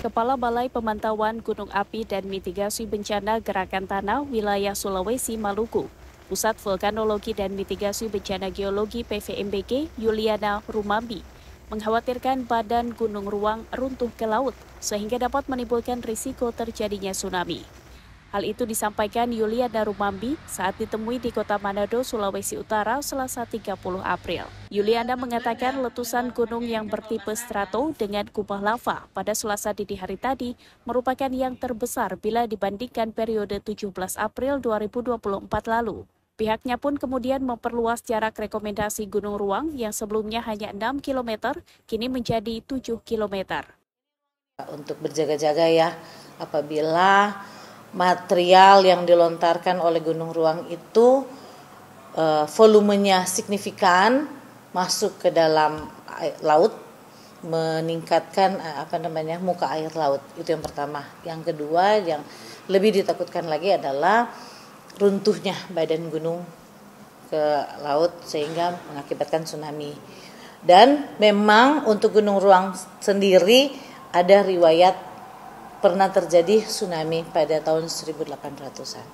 Kepala Balai Pemantauan Gunung Api dan Mitigasi Bencana Gerakan Tanah Wilayah Sulawesi Maluku, Pusat Vulkanologi dan Mitigasi Bencana Geologi PVMBG Yuliana Rumambi, mengkhawatirkan badan Gunung Ruang runtuh ke laut sehingga dapat menimbulkan risiko terjadinya tsunami. Hal itu disampaikan Yulia Darumambi saat ditemui di kota Manado, Sulawesi Utara, selasa 30 April. Yuliana mengatakan letusan gunung yang bertipe strato dengan kubah lava pada selasa dini hari tadi merupakan yang terbesar bila dibandingkan periode 17 April 2024 lalu. Pihaknya pun kemudian memperluas jarak rekomendasi Gunung Ruang yang sebelumnya hanya 6 km, kini menjadi 7 km. Untuk berjaga-jaga ya, apabila material yang dilontarkan oleh gunung ruang itu uh, volumenya signifikan masuk ke dalam air, laut meningkatkan eh, apa namanya muka air laut itu yang pertama yang kedua yang lebih ditakutkan lagi adalah runtuhnya badan gunung ke laut sehingga mengakibatkan tsunami dan memang untuk gunung ruang sendiri ada riwayat pernah terjadi tsunami pada tahun 1800-an.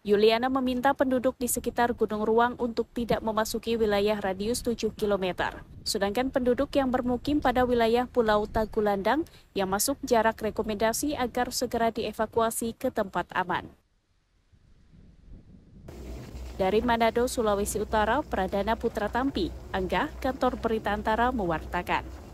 Yuliana meminta penduduk di sekitar Gunung Ruang untuk tidak memasuki wilayah radius 7 km. Sedangkan penduduk yang bermukim pada wilayah Pulau Tagulandang yang masuk jarak rekomendasi agar segera dievakuasi ke tempat aman. Dari Manado, Sulawesi Utara, Pradana Putra Tampi, Angga, Kantor Berita Antara mewartakan.